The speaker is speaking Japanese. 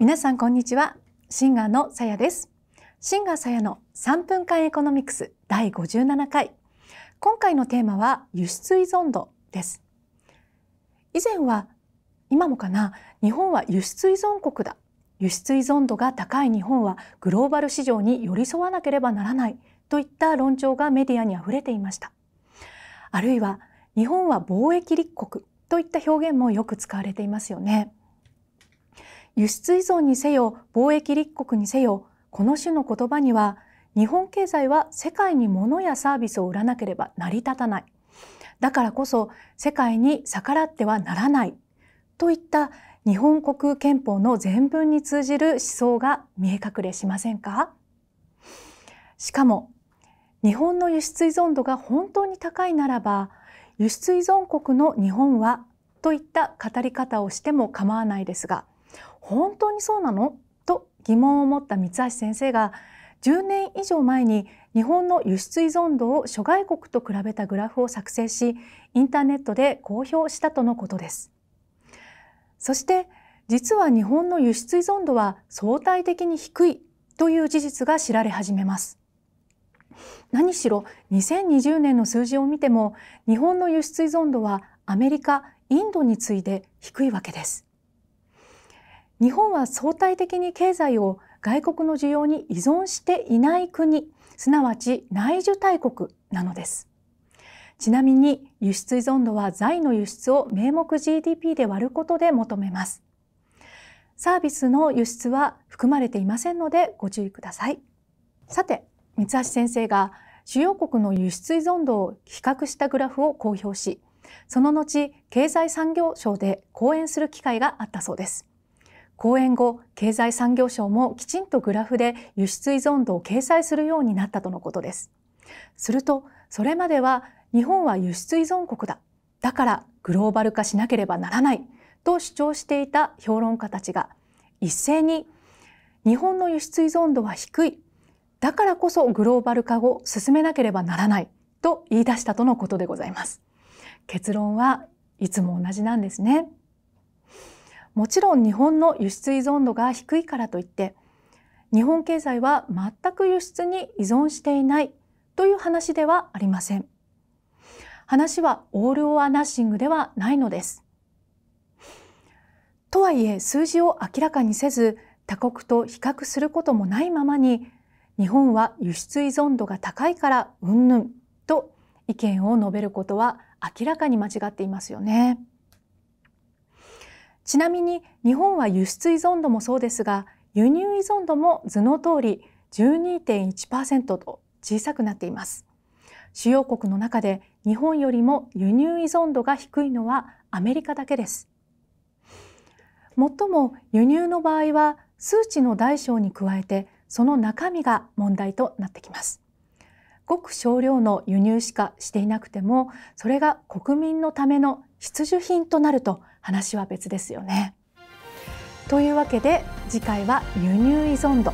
皆さんこんにちはシンガーのさやですシンガーさやの3分間エコノミクス第57回今回のテーマは輸出依存度です以前は今もかな日本は輸出依存国だ輸出依存度が高い日本はグローバル市場に寄り添わなければならないといった論調がメディアにあふれていましたあるいは日本は貿易立国といった表現もよく使われていますよね輸出依存にせよ貿易立国にせよこの種の言葉には日本経済は世界に物やサービスを売らなければ成り立たないだからこそ世界に逆らってはならないといった日本国憲法の全文に通じる思想が見え隠れしませんかしかも日本の輸出依存度が本当に高いならば輸出依存国の日本はといった語り方をしても構わないですが本当にそうなのと疑問を持った三橋先生が10年以上前に日本の輸出依存度を諸外国と比べたグラフを作成しインターネットで公表したとのことですそして実は日本の輸出依存度は相対的に低いという事実が知られ始めます何しろ2020年の数字を見ても日本の輸出依存度はアメリカインドに次いで低いわけです日本は相対的に経済を外国の需要に依存していない国すなわち内需大国なのですちなみに輸出依存度は財の輸出を名目 GDP で割ることで求めますサービスの輸出は含まれていませんのでご注意くださいさて三橋先生が主要国の輸出依存度を比較したグラフを公表しその後経済産業省で講演する機会があったそうです講演後、経済産業省もきちんとグラフで輸出依存度を掲載するようになったとのことです。すると、それまでは日本は輸出依存国だ。だからグローバル化しなければならないと主張していた評論家たちが一斉に日本の輸出依存度は低い。だからこそグローバル化を進めなければならないと言い出したとのことでございます。結論はいつも同じなんですね。もちろん日本の輸出依存度が低いからといって日本経済は全く輸出に依存していないという話ではありません。話はオールオアナッシングではないのです。とはいえ数字を明らかにせず他国と比較することもないままに日本は輸出依存度が高いから云々と意見を述べることは明らかに間違っていますよね。ちなみに日本は輸出依存度もそうですが輸入依存度も図の通り12.1%と小さくなっています主要国の中で日本よりも輸入依存度が低いのはアメリカだけですもっとも輸入の場合は数値の大小に加えてその中身が問題となってきますごく少量の輸入しかしていなくてもそれが国民のための必需品となると話は別ですよね。というわけで次回は輸入依存度